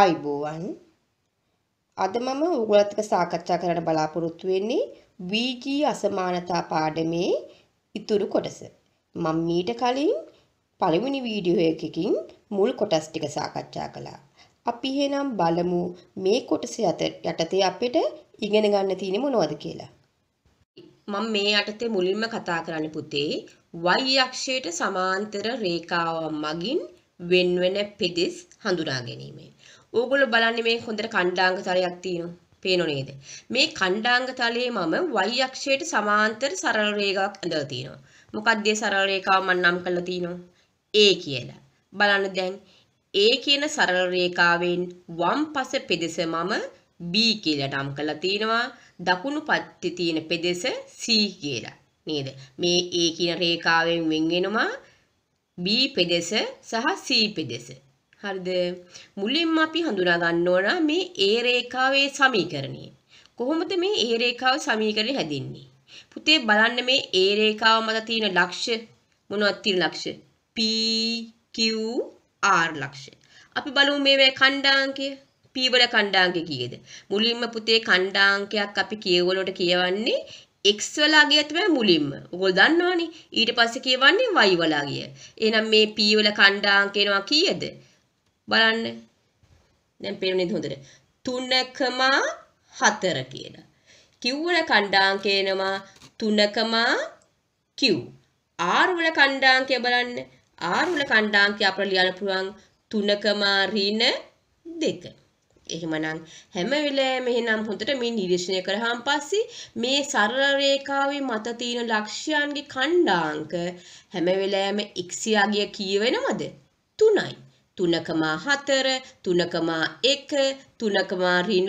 ආයිබෝවන් අද මම ඔයගොල්ලත් එක්ක සාකච්ඡා කරන්න බලාපොරොත්තු වෙන්නේ VG අසමානතා පාඩමේ ඉතුරු කොටස. මම මීට කලින් පළවෙනි වීඩියෝ එකකින් මුල් කොටස් ටික සාකච්ඡා කළා. අපි එහෙනම් බලමු මේ කොටස යටතේ අපිට ඉගෙන ගන්න තියෙන්නේ මොනවද කියලා. මම මේ යටතේ මුලින්ම කතා කරන්න පුතේ y අක්ෂයට සමාන්තර රේඛාවක් මගින් වෙන්වෙන පෙදෙස් හඳුනා ගැනීමයි. ඕගොල්ලෝ බලන්නේ මේ හොඳට ඛණ්ඩාංග තලයක් තියෙනවා. පේනෝ නේද? මේ ඛණ්ඩාංග තලයේ මම y අක්ෂයට සමාන්තර සරල රේඛාවක් ඇඳලා තියෙනවා. මොකක්ද ඒ සරල රේඛාව මම නම් කරලා තිනවා? A කියලා. බලන්න දැන් ඒ කියන සරල රේඛාවෙන් වම්පස පෙදෙස මම B කියලා නම් කරලා තිනවා දකුණු පැත්තේ තියෙන පෙදෙස C කියලා නේද මේ A කියන රේඛාවෙන් වෙන් වෙනවා B පෙදෙස සහ C පෙදෙස හරිද? මුලින්ම අපි හඳුනා ගන්න ඕන මේ ඒ රේඛාවේ සමීකරණය. කොහොමද මේ ඒ රේඛාවේ සමීකරණය හැදින්නේ? පුතේ බලන්න මේ ඒ රේඛාව මත තියෙන ලක්ෂ්‍ය මොනවද තියෙන ලක්ෂ්‍ය? P Q R ලක්ෂ්‍ය. අපි බලමු මේවේ ඛණ්ඩාංකය. P වල ඛණ්ඩාංකය කීයද? මුලින්ම පුතේ ඛණ්ඩාංකයක් අපි කියවලට කියවන්නේ x වල අගය තමයි මුලින්ම. ඔයගොල්ලෝ දන්නවනේ. ඊට පස්සේ කියවන්නේ y වල අගය. එහෙනම් මේ P වල ඛණ්ඩාංක එනවා කීයද? බලන්න. දැන් පේන්නේ හොඳට. 3.4 කියලා. Q වල ඛණ්ඩාංකය එනවා 3.Q. R වල ඛණ්ඩාංකය බලන්න. R වල ඛණ්ඩාංකය අපර ලියන්න පුළුවන් 3.2. එහෙමනම් හැම වෙලාවෙම එහෙනම් හොඳට මේ නිරීක්ෂණය කරාන් පස්සේ මේ සරල රේඛාවේ මත තියෙන ලක්ෂ්‍යයන්ගේ ඛණ්ඩාංක හැම වෙලාවෙම x යගිය කී වෙනවද? 3යි. තුනකමා හතර තුනකමා එක තුනකමා රින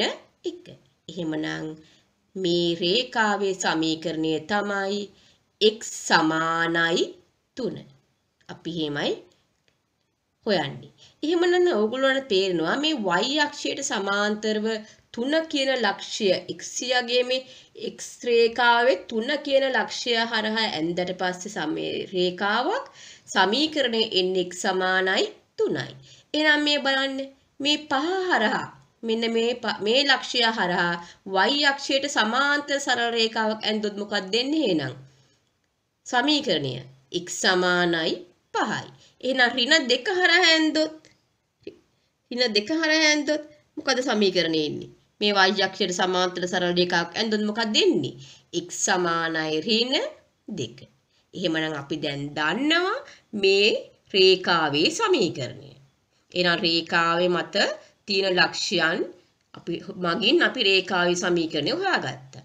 එක. එහෙමනම් මේ රේකාවේ සමීකරණය තමයි එක් සමානයි තුන. අපි හෙමයි හොයන්නේ. එහෙමනම් ඕගොල්ලන්ට තේරෙනවා මේ y අක්ෂයට සමාන්තරව 3 කියන ලක්ෂ්‍ය x-ගේ මේ x රේඛාවේ 3 කියන ලක්ෂ්‍ය හරහා ඇන්දට පස්සේ සමේ රේඛාවක් සමීකරණය n x සමානයි තුනයි. එනම් මේ බලන්න මේ පහ හරහා මෙන්න මේ මේ ලක්ෂ්‍ය හරහා y අක්ෂයට සමාන්තර සරල රේඛාවක් ඇන්දොත් මොකක්ද දෙන්නේ එහෙනම්? සමීකරණය x සමානයි 5යි. එහෙනම් ඍණ දෙක හරහා ඇන්දොත් ඍණ දෙක හරහා ඇන්දොත් මොකද සමීකරණය එන්නේ? මේ y අක්ෂයට සමාන්තර සරල රේඛාවක් ඇන්දොත් මොකක්ද දෙන්නේ? x සමානයි ඍණ 2. එහෙමනම් අපි දැන් දන්නවා මේ රේඛාවේ සමීකරණය. එහෙනම් රේඛාවේ මත තියෙන ලක්ෂයන් අපි මගින් අපි රේඛාවේ සමීකරණය හොයාගත්තා.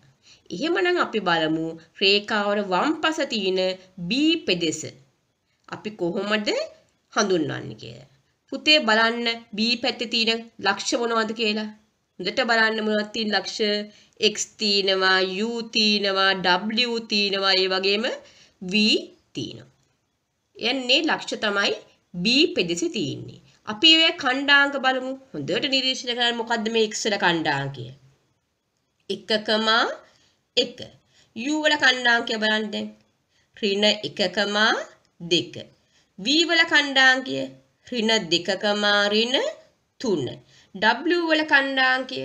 එහෙමනම් අපි බලමු රේඛාවට වම්පස තියෙන B පෙදෙස. අපි කොහොමද හඳුන්වන්නේ කියලා. පුතේ බලන්න B පැත්තේ තියෙන ලක්ෂ මොනවද කියලා. හොඳට බලන්න මොනවද තියෙන ලක්ෂ? x තියෙනවා, u තියෙනවා, w තියෙනවා, ඒ වගේම v තියෙනවා. යන්නේ ලක්ෂ්‍ය තමයි B පෙදෙසි තියෙන්නේ. අපි ඒ ඛණ්ඩාංක බලමු. හොඳට නිරීක්ෂණය කරන්න මොකද්ද මේ x වල ඛණ්ඩාංකය? 1.1 u වල ඛණ්ඩාංකය බලන්න දැන්. ඍණ 1.2 v වල ඛණ්ඩාංකය ඍණ 2.ඍණ 3 w වල ඛණ්ඩාංකය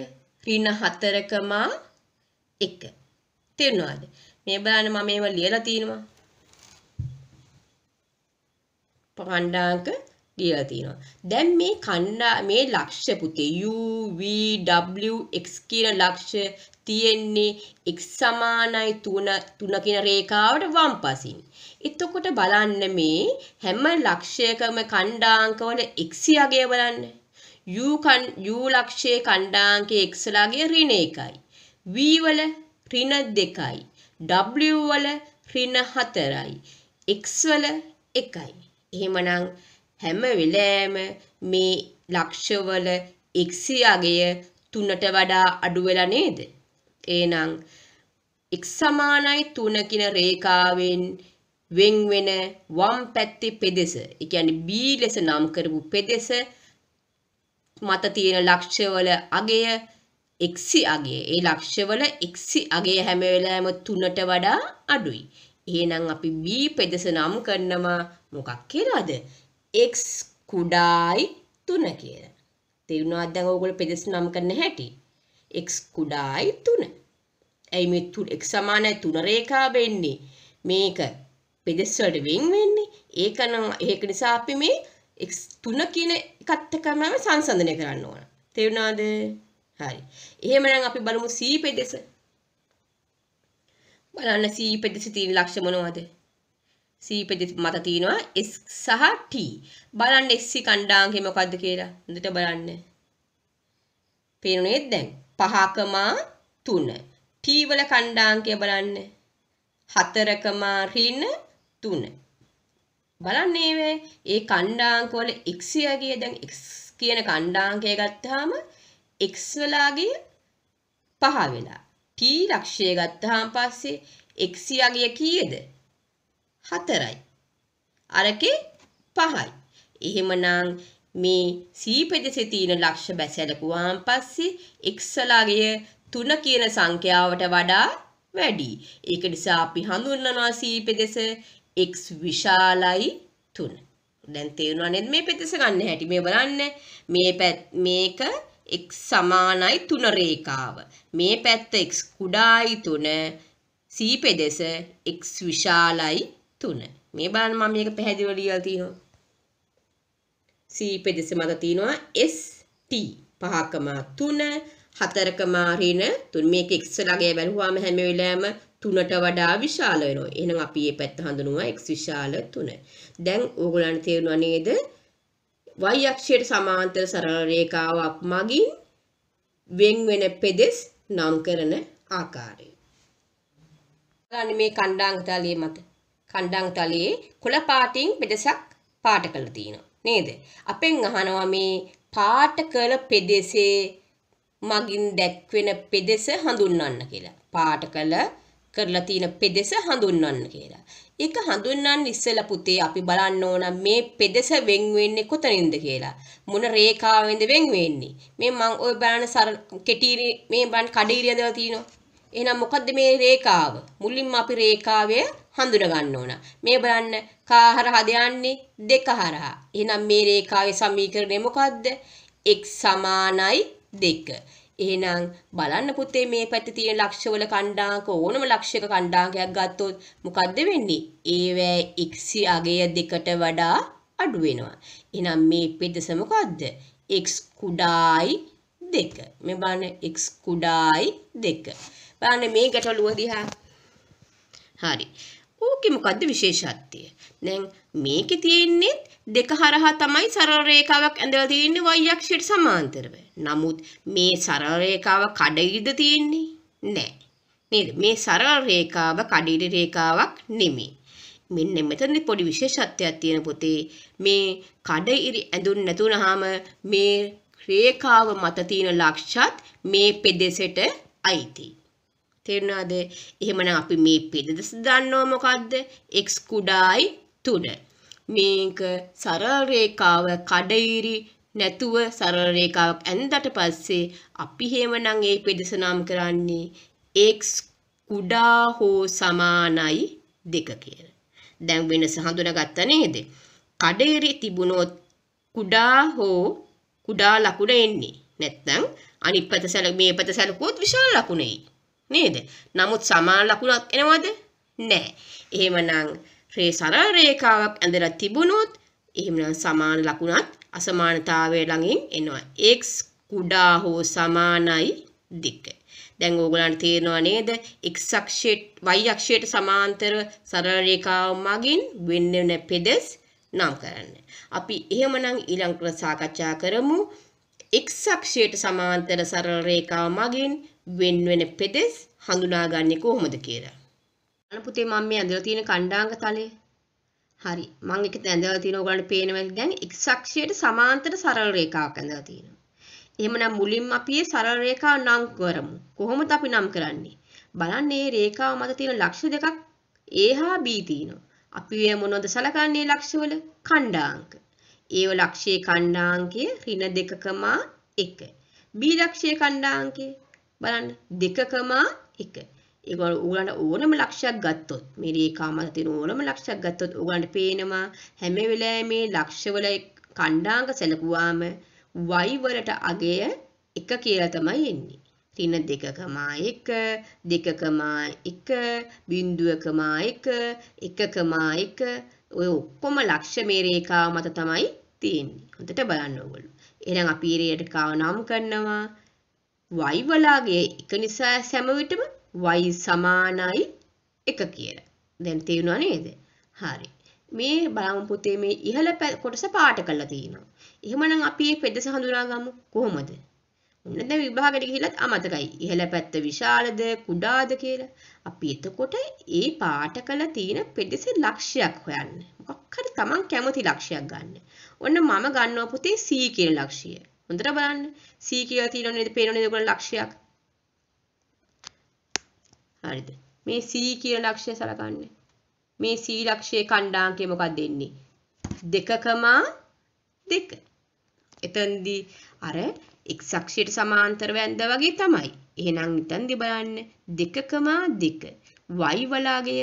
ඍණ 4.1 තේරුණාද? මේ බලන්න මම මේවා ලියලා තිනවා. පණ්ඩාංක දීලා තියෙනවා. දැන් මේ කණ්ඩා මේ ලක්ෂ්‍ය පුතේ u v w x කියන ලක්ෂ්‍ය තියෙන්නේ x සමානයි 3 3 කියන රේඛාවට වම්පසින්. එතකොට බලන්න මේ හැම ලක්ෂයකම කණ්ඩාංකවල x යගය බලන්න. u කන් u ලක්ෂයේ කණ්ඩාංකයේ x ලාගේ ඍණ 1යි. v වල ඍණ 2යි. w වල ඍණ 4යි. x වල 1යි. එහෙමනම් හැම වෙලෑම මේ ලක්ෂවල එක්සි අගය තුනට වඩා අඩුවෙලා නේද. ඒනං එක් සමානයි තුනකින රේකාවෙන් වෙන්වෙන වම් පැත්ති පෙදෙස එකැන බී ලෙස නම් කරපු පෙදෙස මත තියෙන ලක්ෂවල අගය එක්සි අගේ ඒ ලක්ෂවල එක්සි අගේ හැමවෙලාම තුනට වඩා අඩුයි. එහෙනම් අපි b පෙදෙස නම් කරනවා මොකක් කියලාද? x කුඩායි 3 කියලා. තේරුණාද දැන් ඕගොල්ලෝ පෙදෙස නම් කරන හැටි? x කුඩායි 3. ඇයි මේ 3 x සමානයි 3 රේඛාව වෙන්නේ? මේක පෙදෙස් වලට වෙන් වෙන්නේ. ඒකනම් ඒක නිසා අපි මේ x 3 කියන එකත් එක්කම සංසන්දනය කරන්න ඕන. තේරුණාද? හරි. එහෙමනම් අපි බලමු c පෙදෙස. බලන්න C පෙදෙසි තියෙන ලක්ෂණ මොනවද? C පෙදෙස මත තියෙනවා S සහ T. බලන්න SC කණ්ඩාංගය මොකද්ද කියලා. හොඳට බලන්න. පේනුනේ දැන් 5.3. T වල කණ්ඩාංගය බලන්න. 4.3. බලන්න මේ ඒ කණ්ඩාංග වල x යගේ දැන් x කියන කණ්ඩාංගය ගත්තාම x වලාගේ පහ වෙලා t ලක්ෂය ගත්තාන් පස්සේ x අගය කීයද? 4යි. අරකේ 5යි. එහෙමනම් මේ c පෙදෙසේ තියෙන ලක්ෂ බැසලකුවාන් පස්සේ x අගය 3 කියන සංඛ්‍යාවට වඩා වැඩි. ඒක නිසා අපි හඳුන්වනවා c පෙදෙස x විශාලයි 3. දැන් තේරුණා නේද මේ පෙදෙස ගන්න හැටි. මේ බලන්න මේ මේක x සමානයි 3 රේඛාව. මේ පැත්ත x කුඩායි 3, c පෙදෙස x විශාලයි 3. මේ බලන්න මම මේක පැහැදිලිව ලියලා තියෙනවා. c පෙදෙස මත තියෙනවා s t 5.3 4කමා ඍණ 3 මේක x ළඟය බැලුවාම හැම වෙලාවෙම 3ට වඩා විශාල වෙනවා. එහෙනම් අපි මේ පැත්ත හඳුනුවා x විශාල 3. දැන් ඕගොල්ලන්ට තේරුණා නේද? y අක්ෂයට සමාන්තර සරල රේඛාවක් මගින් වෙන් වෙන පෙදෙස් නම් කරන ආකාරය. ගන්න මේ කණ්ඩාංග තලයේ මත කණ්ඩාංග තලයේ කොළ පාටින් පෙදෙසක් පාට කරලා තියෙනවා නේද? අපෙන් අහනවා මේ පාට කළ පෙදෙසේ මගින් දැක්වෙන පෙදෙස හඳුන්වන්න කියලා. පාට කළ කරලා තියෙන පෙදෙස හඳුන්වන්න කියලා. ඒක හඳුන්වන්න ඉස්සෙල්ලා පුතේ අපි බලන්න ඕන මේ පෙදෙස වෙන් වෙන්නේ කොතනින්ද කියලා. මොන රේඛාවෙන්ද වෙන් වෙන්නේ? මේ මං ওই බලන සර කෙටි මේ බන් කඩීරිය දව තිනවා. එහෙනම් මොකද්ද මේ රේඛාව? මුලින්ම අපි රේඛාවය හඳුන ගන්න ඕන. මේ බලන්න කා හරහා දයන්නේ දෙක හරහා. එහෙනම් මේ රේඛාවේ සමීකරණය මොකද්ද? x 2 එහෙනම් බලන්න පුතේ මේ පැත්තේ තියෙන ලක්ෂවල කණ්ඩාංක ඕනම ලක්ෂයක කණ්ඩාංකයක් ගත්තොත් මොකද්ද වෙන්නේ? ඒවැ x අගය දෙකට වඩා අඩු වෙනවා. එහෙනම් මේ පෙදස මොකද්ද? x කුඩායි 2. මේ බලන්න x කුඩායි 2. බලන්න මේ ගැටලුව දිහා. හරි. ඕකේ මොකද්ද විශේෂත්වය? දැන් මේකේ තියෙන්නේ දෙක හරහා තමයි සරල රේඛාවක් ඇඳලා තියෙන්නේ y අක්ෂයට සමාන්තරව. නමුත් මේ සරල රේඛාව කඩයිද තියෙන්නේ? නැහැ. නේද? මේ සරල රේඛාව කඩිරි රේඛාවක් නෙමෙයි. මෙන්න මෙතනදි පොඩි විශේෂත්වයක් තියෙන පොතේ මේ කඩිරි ඇඳුන් නැතුනහම මේ රේඛාව මත තියෙන ලක්ෂත් මේ පෙදෙසට අයිති. තේරුණාද? එහෙමනම් අපි මේ පෙදෙස දන්නව මොකද්ද? x කුඩායි 3. මේක සරල රේඛාව කඩිරි නැතුව සරල රේඛාවක් ඇඳට පස්සේ අපි හේමනම් ඒ පෙදසනම් කරන්නේ x කුඩා හෝ සමානයි 2 කියලා. දැන් වෙනස හඳුනාගත්ත නේද? කඩිරි තිබුණොත් කුඩා හෝ කුඩා ලකුණ එන්නේ. නැත්නම් අනිත් පැත සැල මේ පැත සැලකුවොත් විශාල ලකුණයි. නේද? නමුත් සමාන ලකුණක් එනවද? නැහැ. එහෙමනම් රේ සරල රේඛාවක් ඇඳලා තිබුණොත් එහෙමනම් සමාන ලකුණත් අසමානතාවය ළඟින් එනවා. x කුඩා හෝ සමානයි දික්ක. දැන් ඕගලන්ට තේරෙනවා නේද? x අක්ෂයට y අක්ෂයට සමාන්තර සරල රේඛාව මගින් වෙන්න වෙන පෙදෙස් නම් කරන්න. අපි එහෙමනම් ඊළඟ සාකච්ඡා කරමු. x අක්ෂයට සමාන්තර සරල රේඛාව මගින් වෙන් වෙන පෙදෙස් හඳුනාගන්නේ කොහොමද කියලා. අනේ පුතේ මම මේ ඇඳලා තියෙන කණ්ඩාංග තලය හරි මම ඒක ඇඳලා තියෙන ඔයගලන්ට පේනවද දැන් x අක්ෂයට සමාන්තර සරල රේඛාවක් ඇඳලා තියෙනවා. එහෙමනම් මුලින්ම අපි මේ සරල රේඛාව නම් කරමු. කොහොමද අපි නම් කරන්නේ? බලන්න මේ රේඛාව මත තියෙන ලක්ෂ දෙකක් A හා B තියෙනවා. අපි ඒ මොනවද සලකන්නේ ලක්ෂවල? ඛණ්ඩාංක. ඒව ලක්ෂයේ ඛණ්ඩාංකය ඍණ 2.1. B ලක්ෂයේ ඛණ්ඩාංකය බලන්න 2.1. ඒගොල්ලෝ ඕගලන්ට ඕනම ලක්ෂයක් ගත්තොත් මේ රේඛාමත තියෙන ඕනම ලක්ෂයක් ගත්තොත් ඕගලන්ට පේනවා හැම වෙලාවෙම මේ ලක්ෂවල කණ්ඩාංග සැලකුවාම y වලට අගය 1 කියලා තමයි එන්නේ. තින 2.1 2.1 0.1 ඔය ඔක්කොම ලක්ෂ මේ රේඛාව මත තමයි තියෙන්නේ. හොඳට බලන්න ඕගොල්ලෝ. එහෙනම් අපි රේඛාව නම් කරනවා y වලාගේ 1 නිසා සෑම විටම y සමානයි 1 කියලා. දැන් තේරුණා නේද? හරි. මේ බලමු පුතේ මේ ඉහළ කොටස පාට කරලා තියෙනවා. එහෙමනම් අපි මේ පෙදස හඳුනාගමු කොහොමද? ඔන්න දැන් විභාගෙට ගිහිලත් අමතකයි. ඉහළ පැත්ත විශාලද කුඩාද කියලා. අපි එතකොට ඒ පාට කළ තියෙන පෙදෙසේ ලක්ෂයක් හොයන්න. මොකක් හරි Taman කැමති ලක්ෂයක් ගන්න. ඔන්න මම ගන්නවා පුතේ C කියන ලක්ෂය. හොඳට බලන්න. C කියලා තියෙනව නේද? පේනව නේද ඔයගොල්ලෝ ලක්ෂයක්? හරිද මේ C කියන ලක්ෂය සලකන්නේ මේ C ලක්ෂයේ කණ්ඩාංකය මොකක්ද දෙන්නේ 2,2 එතෙන්දී අර x අක්ෂයට සමාන්තර වැන්ද වගේ තමයි එහෙනම් එතෙන්දී බලන්න 2,2 y වලාගය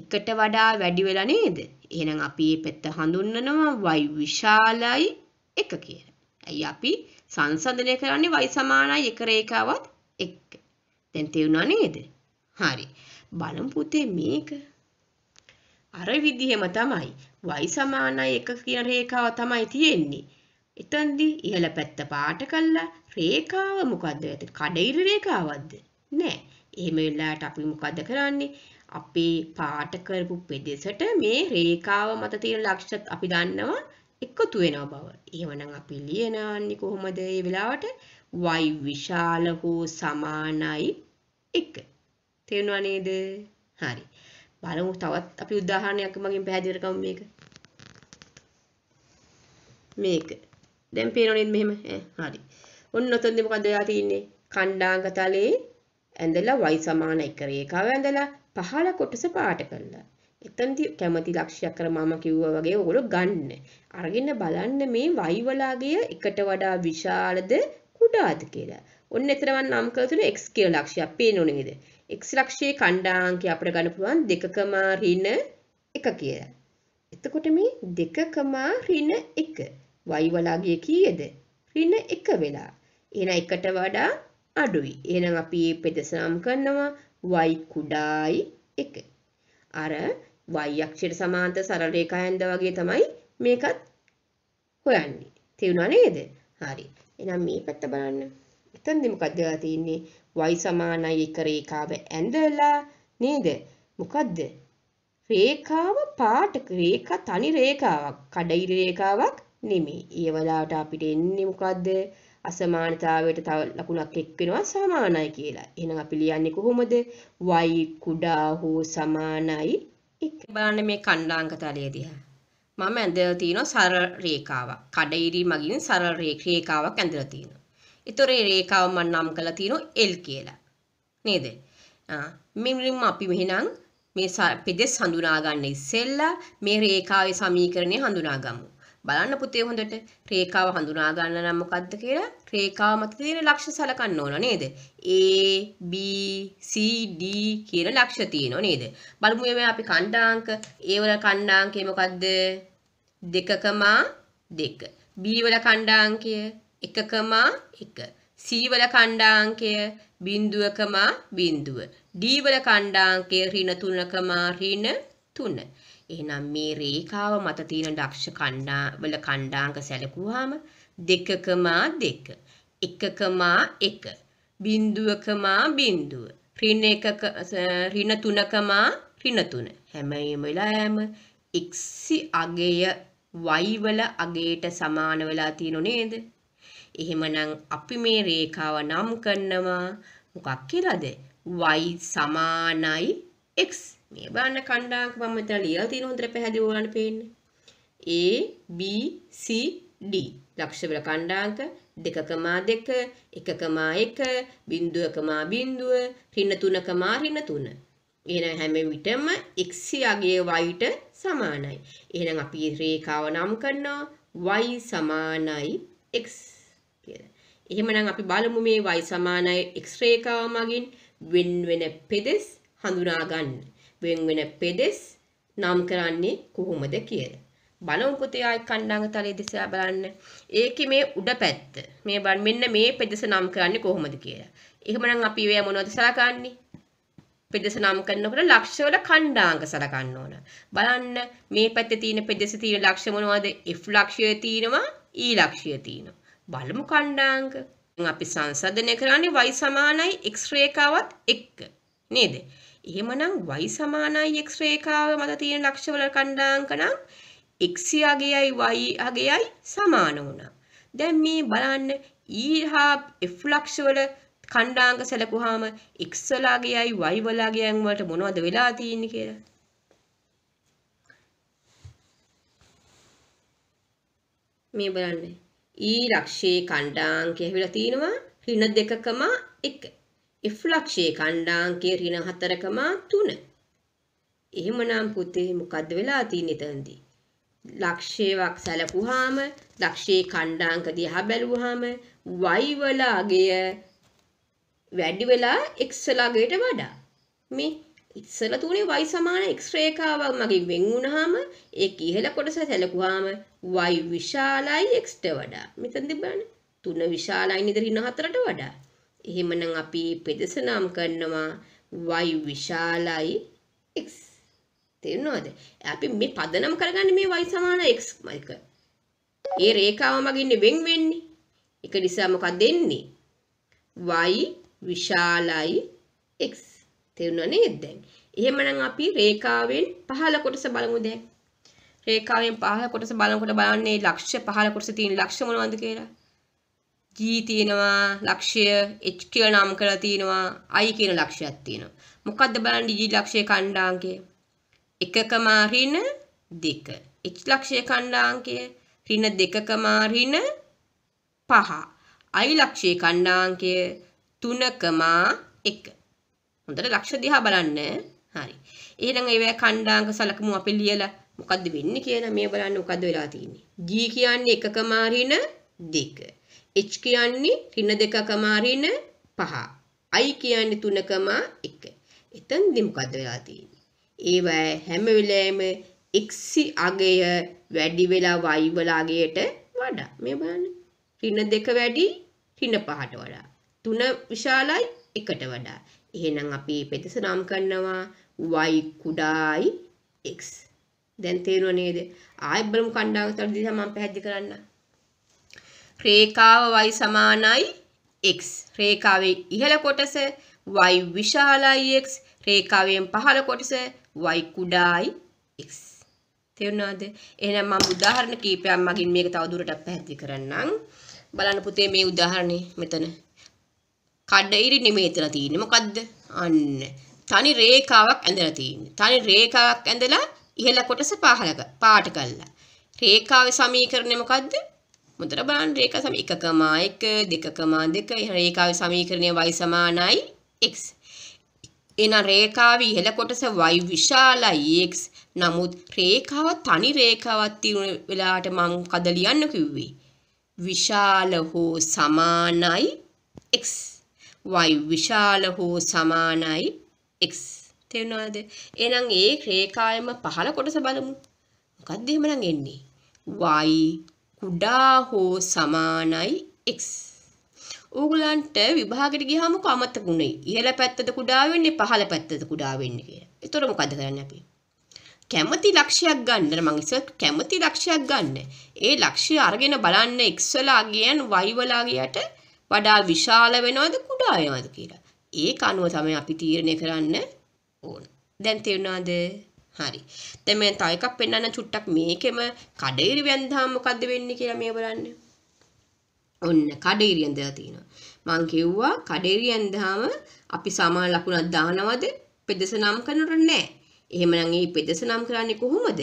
එකට වඩා වැඩි වෙලා නේද එහෙනම් අපි මේ පැත්ත හඳුන්වනවා y විශාලයි 1 කියලා. ඇයි අපි සංසන්දනය කරන්නේ y සමානයි 1 රේඛාවත් එක්ක. දැන් තේරුණා නේද? හරි. බලමු පුතේ මේක. අර විදිහෙම තමයි. y සමානයි 1 කියන රේඛාව තමයි තියෙන්නේ. එතෙන්දී ඉහළ පැත්ත පාට කළා රේඛාව මොකද්ද? කඩිර රේඛාවක්ද? නෑ. එහෙම වෙලාවට අපි මොකද කරන්නේ? අපේ පාට කරපු පෙදෙසට මේ රේඛාව මත තියෙන ලක්ෂණ අපි දන්නවා එකතු වෙනව බව. එහෙමනම් අපි ලියනන්නේ කොහොමද? ඒ වෙලාවට y විශාල හෝ සමානයි 1. තේරුණා නේද? හරි. බලමු තවත් අපි උදාහරණයක් මගෙන් පැහැදිලි කරගමු මේක. මේක. දැන් පේනව නේද මෙහෙම? හරි. ඔන්න ඔතනදී මොකද ඔයා තින්නේ? කණ්ඩාංග තලයේ ඇඳලා y සමාන එක රේඛාව ඇඳලා පහළ කොටස පාට කළා. එතනදී කැමති ලක්ෂ්‍යයක් කර මම කිව්වා වගේ ඕගොල්ලෝ ගන්න. අරගෙන බලන්න මේ y වලාගය එකට වඩා විශාලද කුඩාද කියලා. ඔන්න එතන මම නම් කළ තුන x කියලා ලක්ෂ්‍යයක් පේනෝ නේද? x ලක්ෂයේ ඛණ්ඩාංකය අපිට ගන්න පුළුවන් 2, ඍණ 1 කියලා. එතකොට මේ 2, ඍණ 1 y වලාගිය කීයද? ඍණ 1 වෙලා. එහෙනම් 1ට වඩා අඩුයි. එහෙනම් අපි මේ පෙදසම් කරනවා y කුඩායි 1. අර y අක්ෂයට සමාන්තර සරල රේඛායන්ද වගේ තමයි මේකත් හොයන්නේ. තේරුණා නේද? හරි. එහෙනම් මේ පැත්ත බලන්න. එතනදි මොකක්ද වෙලා තියෙන්නේ? y සමානයි එක රේඛාව ඇඳලා නේද? මොකද්ද? රේඛාව පාට රේඛා තනි රේඛාවක්, කඩිරි රේඛාවක් නෙමෙයි. ඒ වෙලාවට අපිට එන්නේ මොකද්ද? අසමානතාවයට තව ලකුණක් එක් වෙනවා සමානයි කියලා. එහෙනම් අපි ලියන්නේ කොහොමද? y කුඩා හෝ සමානයි 1. බලන්න මේ කණ්ඩාංක තලය දිහා. මම ඇඳලා තියෙනවා සරල රේඛාවක්. කඩිරි මගින් සරල රේඛාවක් ඇඳලා තියෙනවා. ඒතොර ඒ රේඛාව මම නම් කරලා තියෙනවා L කියලා. නේද? මෙමින් අපි මෙහෙනම් මේ පෙදෙස් හඳුනා ගන්න ඉස්සෙල්ලා මේ රේඛාවේ සමීකරණය හඳුනා ගමු. බලන්න පුතේ හොඳට රේඛාව හඳුනා ගන්න නම් මොකද්ද කියලා රේඛාව මත තියෙන ලක්ෂ සලකන්න ඕන නේද? A B C D කියන ලක්ෂ තියෙනවා නේද? බලමු මේ අපි ඛණ්ඩාංක A වල ඛණ්ඩාංකය මොකද්ද? 2.2 B වල ඛණ්ඩාංකය 0.5 එකකමා එක. සීවල කණ්ඩාංකය බින්දුවකමා බින්දුව. ඩීවල කණ්ඩාංකය ඍණ තුනකමා ඍණ තුන. එහෙනම් මේ රේඛාව මත තියෙන දක්ෂ කණ්ඩාවල කණ්ඩාංක සැලකුවාම දෙකකමා දෙක. එකකමා එක. බින්දුවකමා බින්දුව. ඍණ එකක ඍණ තුනකමා ඍණ තුන. හැම වෙලාවෙම x අගය y වල අගයට සමාන වෙලා තියෙනු නේද? එහෙමනම් අපි මේ රේඛාව නම් කරනවා මොකක් කියලාද? y සමානයි x. මේ බලන්න කණ්ඩායමක මම මෙතන ලියලා තියෙන හොඳට පැහැදිලිව ඔයාලට පේන්න. A B C D. ලක්ෂවල කණ්ඩාංක 2.2 1.1 0.0 ඍණ 3.3 ඍණ එහෙනම් හැම විටම x යගේ y ට සමානයි. එහෙනම් අපි රේඛාව නම් කරනවා y සමානයි x. එහෙමනම් අපි බලමු මේ y සමානයි x රේඛාව මගින් වෙන් වෙන පෙදෙස් හඳුනා ගන්න. වෙන් වෙන පෙදෙස් නම් කරන්නේ කොහොමද කියලා. බලමු පුතේ ආයි කණ්ඩාංග තලයේ දිශා බලන්න. ඒකේ මේ උඩ පැත්ත. මේ බලන්න මෙන්න මේ පෙදෙස නම් කරන්නේ කොහොමද කියලා. එහෙමනම් අපි ඒව මොනවද සලකන්නේ? පෙදෙස නම් කරනකොට ලක්ෂ වල කණ්ඩාංග සලකන්න ඕන. බලන්න මේ පැත්තේ තියෙන පෙදෙස තියෙන ලක්ෂ මොනවද? F ලක්ෂය තියෙනවා, E ලක්ෂය තියෙනවා. බලමු කණ්ඩාංග. අපි සංසන්දනය කරන්නේ y සමානයි x රේඛාවත් එක්ක. නේද? එහෙමනම් y සමානයි x රේඛාව මත තියෙන ලක්ෂවල කණ්ඩාංක නම් x අගයයි y අගයයි සමාන වුණා. දැන් මේ බලන්න e හා f ලක්ෂවල කණ්ඩාංග සැලකුවාම x වල අගයයි y වල අගයන් වලට මොනවද වෙලා තියෙන්නේ කියලා. මේ බලන්න ඊ ලක්ෂයේ ඛණ්ඩාංකය ඇවිල්ලා තිනවා ඍණ 2.1. F ලක්ෂයේ ඛණ්ඩාංකය ඍණ 4.3. එහෙමනම් පුතේ මොකද්ද වෙලා තියෙන්නේ එතනදී? ලක්ෂයේවක් සැලකුවාම ලක්ෂයේ ඛණ්ඩාංක දිහා බැලුවාම y වල අගය වැඩි වෙලා x වල අගයට වඩා මේ ඉස්සල තුනේ y සමාන x රේඛාවක් මගින් වෙන් වුණාම ඒක ඉහළ කොටස සැලකුවාම y විශාලයි x ට වඩා. මෙතනදී බලන්න. 3 විශාලයි නේද ඍණ 4ට වඩා. එහෙමනම් අපි පෙදසනම් කරනවා y විශාලයි x. තේරෙනවද? අපි මේ පදනම් කරගන්නේ මේ y සමාන x එක. ඒ රේඛාව මගින් වෙන් වෙන්නේ. ඒක නිසා මොකක්ද දෙන්නේ? y විශාලයි x තේරුණා නේද දැන්? එහෙමනම් අපි රේඛාවෙන් පහළ කොටස බලමු දැන්. රේඛාවෙන් පහළ කොටස බලනකොට බලන්නේ ලක්ෂ්‍ය පහළ කොටස තියෙන ලක්ෂ්‍ය මොනවද කියලා. G තියෙනවා, ලක්ෂ්‍ය H කියලා නම් කරලා තියෙනවා, I කියන ලක්ෂ්‍යයක් තියෙනවා. මොකද්ද බලන්නේ G ලක්ෂ්‍ය ඛණ්ඩාංකය? 1කම ඍණ 2. H ලක්ෂ්‍ය ඛණ්ඩාංකය ඍණ 2කම ඍණ 5. I ලක්ෂ්‍ය ඛණ්ඩාංකය 3කම 1. හොඳට ලක්ෂ දිහා බලන්න. හරි. ඊළඟ ඒවැ ඛණ්ඩාංක සලකමු අපි ලියලා මොකද්ද වෙන්නේ කියන මේ බලන්න මොකද්ද වෙලා තියෙන්නේ. G කියන්නේ එකකම ඍණ 2. H කියන්නේ ඍණ දෙකකම ඍණ 5. I කියන්නේ 3.1. එතෙන්දි මොකද්ද වෙලා තියෙන්නේ? ඒවැ හැම වෙලේම x අගය වැඩි වෙලා y වල අගයට වඩා. මේ බලන්න. ඍණ 2 වැඩි ඍණ 5ට වඩා. 3 විශාලයි 1ට වඩා. එහෙනම් අපි පෙදෙස නම් කරනවා y කුඩායි x. දැන් තේරුණා නේද? ආයෙත් බලමු කණ්ඩායමකට දිහා මම පැහැදිලි කරන්න. රේඛාව y සමානයි x. රේඛාවේ ඉහළ කොටස y විශාලයි x. රේඛාවෙන් පහළ කොටස y කුඩායි x. තේරුණාද? එහෙනම් මම උදාහරණ කීපයක් මගින් මේක තව දුරටත් පැහැදිලි කරන්නම්. බලන්න පුතේ මේ උදාහරණේ මෙතන කඩඉරි නෙමේ එතන තියෙන්නේ මොකද්ද අන්න තනි රේඛාවක් ඇඳලා තියෙන්නේ තනි රේඛාවක් ඇඳලා ඉහළ කොටස පහළ පාට කළා රේඛාවේ සමීකරණය මොකද්ද මුදට බලන්න රේඛා සම 1,1 2,2 එහෙනම් රේඛාවේ සමීකරණය y සමානයි x එහෙනම් රේඛාවේ ඉහළ කොටස y විශාලයි x නමුත් රේඛාව තනි රේඛාවක් තියෙන වෙලාවට මම මොකද ලියන්න කිව්වේ විශාල හෝ සමානයි x y විශාල හෝ සමානයි x තේරුණාද එහෙනම් ඒ රේඛාවෙම පහළ කොටස බලමු මොකද්ද එහෙමනම් එන්නේ y කුඩා හෝ සමානයි x ඕගලන්ට විභාගෙට ගියාම කමතක උනේ ඉහළ පැත්තද කුඩා වෙන්නේ පහළ පැත්තද කුඩා වෙන්නේ කියලා. ඒතොර මොකද කරන්නේ අපි? කැමති ලක්ෂයක් ගන්න මම ඉස්සෙල් කැමති ලක්ෂයක් ගන්න. ඒ ලක්ෂය අරගෙන බලන්න x වල අගයන් y වල අගයට වඩා විශාල වෙනවද කුඩා වෙනවද කියලා. ඒක අනුව තමයි අපි තීරණය කරන්න ඕන. දැන් තේරුණාද? හරි. දැන් මම තව එකක් පෙන්වන්න චුට්ටක් මේකෙම කඩේරි වැන්දාම මොකද්ද වෙන්නේ කියලා මේ බලන්න. ඔන්න කඩේරි ඇඳලා තිනවා. මං කිව්වා කඩේරි ඇඳාම අපි සමාන ලකුණක් දානවද? පෙදසනම් කරනවට නෑ. එහෙමනම් මේ පෙදසනම් කරන්නේ කොහොමද?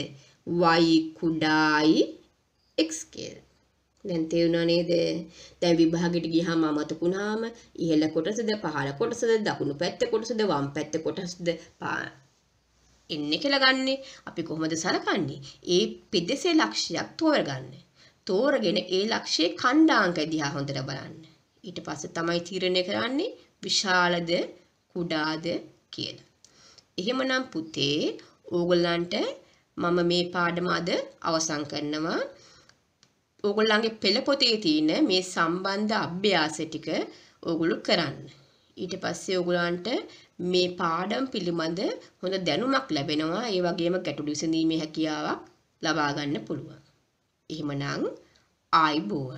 y කුඩායි x කියලා. දැන් තේරුණා නේද? දැන් විභාගෙට ගියාම අමතකුණාම ඉහළ කොටසද පහළ කොටසද දකුණු පැත්ත කොටසද වම් පැත්ත කොටසද එන්නේ කියලා ගන්නෙ. අපි කොහොමද සලකන්නේ? ඒ පෙදෙසේ ලක්ෂයක් තෝරගන්න. තෝරගෙන ඒ ලක්ෂයේ ඛණ්ඩාංක දිහා හොඳට බලන්න. ඊට පස්සේ තමයි තීරණය කරන්නේ විශාලද කුඩාද කියලා. එහෙමනම් පුතේ ඕගලන්ට මම මේ පාඩම අද අවසන් කරනවා. ඕගොල්ලන්ගේ පෙළපොතේ තියෙන මේ සම්බන්ධ අභ්‍යාස ටික ඕගොල්ලෝ කරන්න. ඊට පස්සේ ඕගොල්ලන්ට මේ පාඩම් පිළිබඳ හොඳ දැනුමක් ලැබෙනවා. ඒ වගේම ගැටළු විසඳීමේ හැකියාවක් ලබා ගන්න පුළුවන්. එහෙමනම් ආයිබෝවන්